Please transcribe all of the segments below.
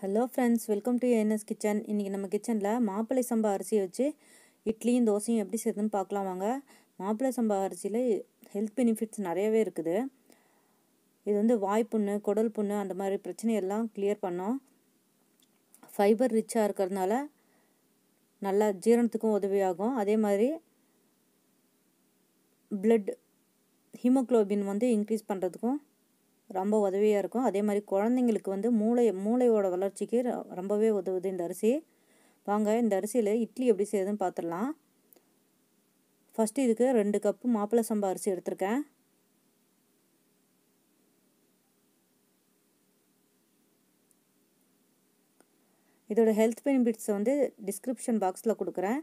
hello friends welcome to ANS kitchen இன்றைக்கி நம்ம கிச்சனில் மாப்பிளை சம்பா அரிசியை வச்சு இட்லியும் தோசையும் எப்படி செய்யுதுன்னு பார்க்கலாம் வாங்க மாப்பிள்ளை சம்பா அரிசியில் ஹெல்த் பெனிஃபிட்ஸ் நிறையவே இருக்குது இது வந்து வாய்ப்புண்ணு குடல் புண்ணு அந்த மாதிரி பிரச்சனையெல்லாம் கிளியர் பண்ணோம் ஃபைபர் ரிச்சாக இருக்கிறதுனால நல்லா ஜீரணத்துக்கும் உதவியாகும் அதே மாதிரி ப்ளட் ஹீமோக்ளோபின் வந்து இன்க்ரீஸ் பண்ணுறதுக்கும் ரொம்ப உதவியாக இருக்கும் அதே மாதிரி குழந்தைங்களுக்கு வந்து மூளை மூளையோட வளர்ச்சிக்கு ரொம்பவே உதவுது இந்த அரிசி வாங்க இந்த அரிசியில் இட்லி எப்படி செய்யுதுன்னு பார்த்துடலாம் ஃபஸ்ட்டு இதுக்கு ரெண்டு கப்பு மாப்பிள்ளை சம்பா அரிசி எடுத்திருக்கேன் இதோட ஹெல்த் பெனிஃபிட்ஸை வந்து டிஸ்கிரிப்ஷன் பாக்ஸில் கொடுக்குறேன்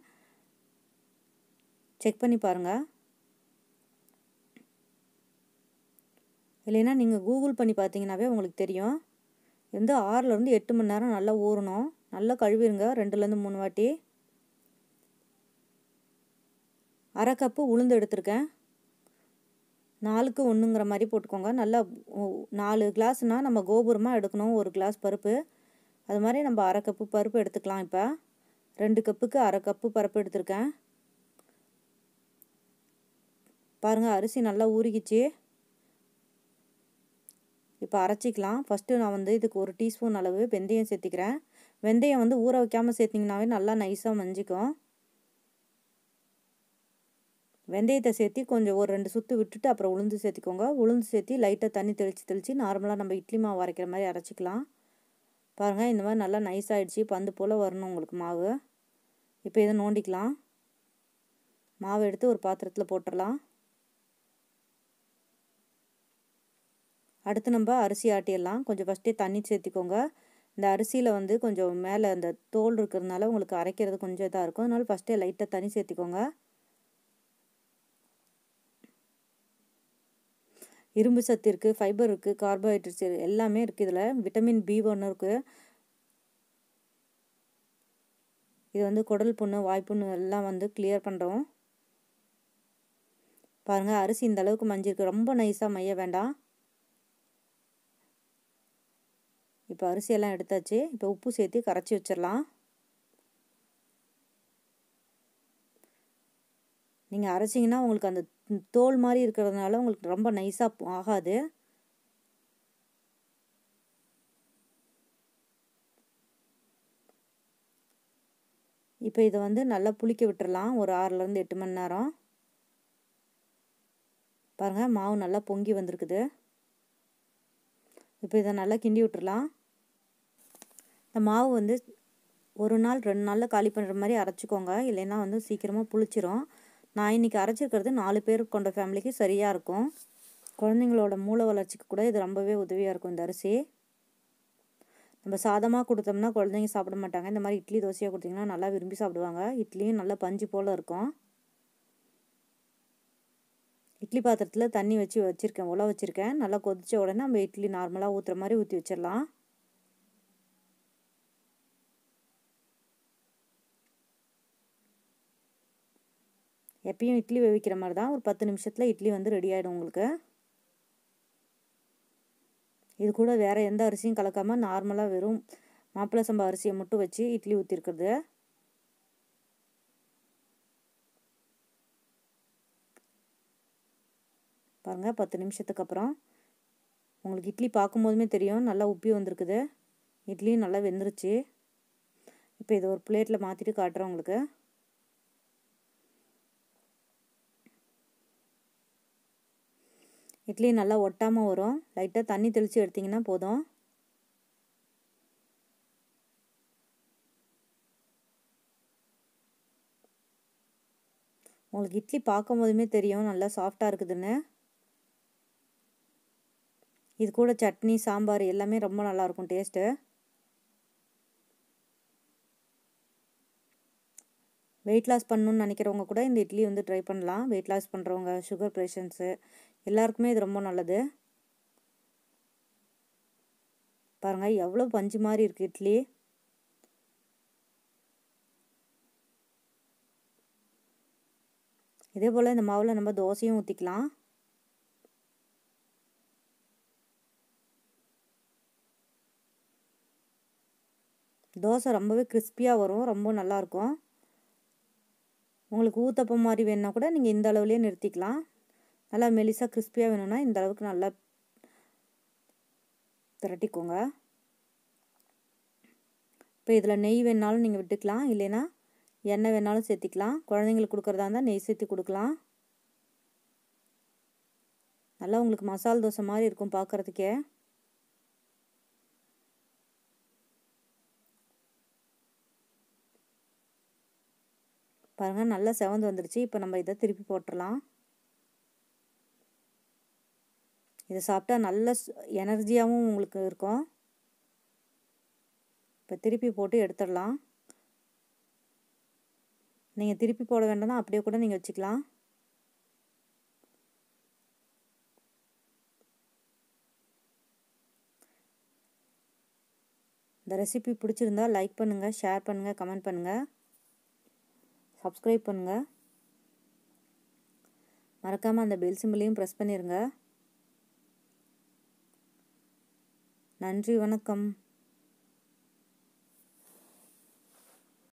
செக் பண்ணி பாருங்கள் இல்லைன்னா நீங்கள் கூகுள் பண்ணி பார்த்தீங்கன்னாவே உங்களுக்கு தெரியும் வந்து ஆறுலேருந்து எட்டு மணி நேரம் நல்லா ஊறணும் நல்லா கழுவிடுங்க ரெண்டுலேருந்து மூணு வாட்டி அரை கப்பு உளுந்து எடுத்திருக்கேன் நாலுக்கு ஒன்றுங்கிற மாதிரி போட்டுக்கோங்க நல்லா நாலு கிளாஸ்னால் நம்ம கோபுரமாக எடுக்கணும் ஒரு கிளாஸ் பருப்பு அது மாதிரி நம்ம அரை கப்பு பருப்பு எடுத்துக்கலாம் இப்போ ரெண்டு கப்புக்கு அரை கப்பு பருப்பு எடுத்திருக்கேன் பாருங்கள் அரிசி நல்லா ஊறிக்கிச்சு இப்போ அரைச்சிக்கலாம் ஃபஸ்ட்டு நான் வந்து இதுக்கு ஒரு டீஸ்பூன் அளவு வெந்தயம் சேர்த்திக்கிறேன் வெந்தயம் வந்து ஊற வைக்காமல் சேர்த்திங்கனாவே நல்லா நைஸாக மஞ்சிக்கும் வெந்தயத்தை சேர்த்து கொஞ்சம் ஒரு ரெண்டு சுற்று விட்டுட்டு அப்புறம் உளுந்து சேர்த்திக்கோங்க உளுந்து சேர்த்து லைட்டாக தண்ணி தெளித்து தெளித்து நார்மலாக நம்ம இட்லி மாவு அரைக்கிற மாதிரி அரைச்சிக்கலாம் பாருங்கள் இந்த மாதிரி நல்லா நைஸ் ஆகிடுச்சி பந்து போல் வரணும் உங்களுக்கு மாவு இப்போ இதை நோண்டிக்கலாம் மாவு எடுத்து ஒரு பாத்திரத்தில் போட்டுடலாம் அடுத்து நம்ம அரிசி ஆட்டிடலாம் கொஞ்சம் ஃபஸ்ட்டே தண்ணி சேர்த்திக்கோங்க இந்த அரிசியில் வந்து கொஞ்சம் மேலே அந்த தோல் இருக்கிறதுனால உங்களுக்கு அரைக்கிறது கொஞ்சம் இதாக இருக்கும் அதனால் ஃபஸ்ட்டே லைட்டாக தண்ணி சேர்த்திக்கோங்க இரும்பு சத்து இருக்குது ஃபைபர் இருக்குது கார்போஹைட்ரேட்ஸ் எல்லாமே இருக்குது இதில் விட்டமின் பி ஒன்று இருக்குது இது வந்து குடல் புண்ணு வாய்ப்புண்ணு எல்லாம் வந்து கிளியர் பண்ணுறோம் பாருங்கள் அரிசி இந்த அளவுக்கு மஞ்சிருக்கு ரொம்ப நைஸாக மைய வேண்டாம் இப்போ அரிசியெல்லாம் எடுத்தாச்சு இப்போ உப்பு சேர்த்து கரைச்சி வச்சிடலாம் நீங்கள் அரைச்சிங்கன்னா உங்களுக்கு அந்த தோல் மாதிரி இருக்கிறதுனால உங்களுக்கு ரொம்ப நைஸாக ஆகாது இப்போ இதை வந்து நல்லா புளிக்க விட்டுடலாம் ஒரு ஆறுலேருந்து எட்டு மணி நேரம் பாருங்கள் மாவு நல்லா பொங்கி வந்திருக்குது இப்போ இதை நல்லா கிண்டி விட்டுடலாம் இந்த மாவு வந்து ஒரு நாள் ரெண்டு நாளில் காலி பண்ணுற மாதிரி அரைச்சிக்கோங்க இல்லைன்னா வந்து சீக்கிரமாக புளிச்சிரும் நான் இன்றைக்கி அரைச்சிருக்கிறது நாலு பேர் கொண்ட ஃபேமிலிக்கு சரியாக இருக்கும் குழந்தைங்களோட மூளை வளர்ச்சிக்கு கூட இது ரொம்பவே உதவியாக இருக்கும் இந்த அரிசி நம்ம சாதமாக கொடுத்தோம்னா குழந்தைங்க சாப்பிட மாட்டாங்க இந்த மாதிரி இட்லி தோசையாக கொடுத்திங்கன்னா நல்லா விரும்பி சாப்பிடுவாங்க இட்லியும் நல்லா பஞ்சு போல் இருக்கும் இட்லி பாத்திரத்தில் தண்ணி வச்சு வச்சுருக்கேன் உல வச்சுருக்கேன் நல்லா கொதித்த உடனே நம்ம இட்லி நார்மலாக ஊற்றுற மாதிரி ஊற்றி வச்சிடலாம் எப்பயும் இட்லி வேவிக்கிற மாதிரி தான் ஒரு பத்து நிமிஷத்தில் இட்லி வந்து ரெடி ஆகிடும் உங்களுக்கு இது கூட வேறு எந்த அரிசியும் கலக்காமல் நார்மலாக வெறும் மாப்பிள்ளை சம்பா அரிசியை மட்டும் வச்சு இட்லி ஊற்றிருக்குறது பாருங்கள் பத்து நிமிஷத்துக்கு அப்புறம் உங்களுக்கு இட்லி பார்க்கும்போதுமே தெரியும் நல்லா உப்பி வந்திருக்குது இட்லியும் நல்லா வெந்துருச்சு இப்போ இதை ஒரு பிளேட்டில் மாற்றிட்டு காட்டுறேன் உங்களுக்கு இட்லி நல்லா ஒட்டாமல் வரும் லைட்டாக தண்ணி தெளித்து எடுத்திங்கன்னா போதும் உங்களுக்கு இட்லி பார்க்கும் போதுமே தெரியும் நல்லா சாஃப்டாக இருக்குதுன்னு இது கூட சட்னி சாம்பார் எல்லாமே ரொம்ப நல்லாயிருக்கும் டேஸ்ட்டு வெயிட் லாஸ் பண்ணணுன்னு நினைக்கிறவங்க கூட இந்த இட்லி வந்து ட்ரை பண்ணலாம் வெயிட் லாஸ் பண்ணுறவங்க சுகர் பேஷண்ட்ஸு எல்லாருக்குமே இது ரொம்ப நல்லது பாருங்கள் எவ்வளோ பஞ்சு மாதிரி இருக்குது இட்லி இதே போல் இந்த மாவில் நம்ம தோசையும் ஊற்றிக்கலாம் தோசை ரொம்பவே கிறிஸ்பியாக வரும் ரொம்ப நல்லாயிருக்கும் உங்களுக்கு ஊத்தப்பம் மாதிரி வேணுன்னா கூட நீங்கள் இந்த அளவுலேயே நிறுத்திக்கலாம் நல்லா மெலிசாக கிறிஸ்பியாக வேணும்னா இந்த அளவுக்கு நல்லா திரட்டிக்கோங்க இப்போ இதில் நெய் வேணாலும் நீங்கள் விட்டுக்கலாம் இல்லைன்னா எண்ணெய் வேணாலும் சேர்த்திக்கலாம் குழந்தைங்களுக்கு கொடுக்குறதா இருந்தால் நெய் சேர்த்து கொடுக்கலாம் நல்லா உங்களுக்கு மசால் தோசை மாதிரி இருக்கும் பார்க்குறதுக்கே பாருங்கள் நல்லா செவந்து வந்துடுச்சு இப்போ நம்ம இதை திருப்பி போட்டுடலாம் இதை சாப்பிட்டா நல்ல எனர்ஜியாகவும் உங்களுக்கு இருக்கும் இப்போ திருப்பி போட்டு எடுத்துடலாம் நீங்கள் திருப்பி போட வேண்டாம்னா அப்படியே கூட நீங்கள் வச்சுக்கலாம் இந்த ரெசிபி பிடிச்சிருந்தா லைக் பண்ணுங்கள் ஷேர் பண்ணுங்கள் கமெண்ட் பண்ணுங்கள் சப்ஸ்கிரைப் பண்ணுங்கள் மறக்காமல் அந்த பெல் சிம்பிளையும் ப்ரெஸ் பண்ணிடுங்க நன்றி வணக்கம்